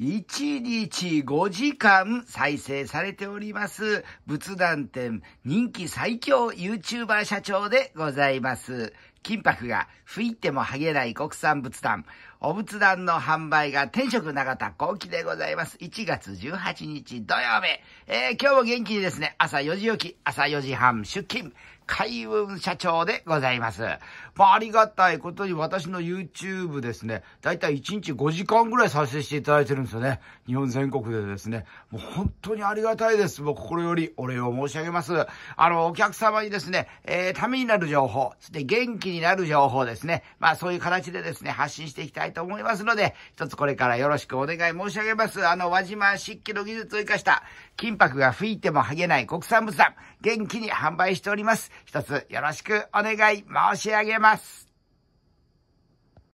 1日5時間再生されております。仏壇店人気最強 YouTuber 社長でございます。金箔が吹いても剥げない国産仏壇、お仏壇の販売が天職永田後期でございます。1月18日土曜日。えー、今日も元気にですね、朝4時起き、朝4時半出勤、海運社長でございます。まあ、ありがたいことに私の YouTube ですね、だいたい1日5時間ぐらい撮影していただいてるんですよね。日本全国でですね、もう本当にありがたいです。もう心よりお礼を申し上げます。あの、お客様にですね、えー、ためになる情報、そして元気になる情報ですね。まあそういう形でですね、発信していきたいと思いますので、一つこれからよろしくお願い申し上げます。あの、輪島漆器の技術を生かした金箔が吹いても剥げない国産仏壇、元気に販売しております。一つよろしくお願い申し上げます。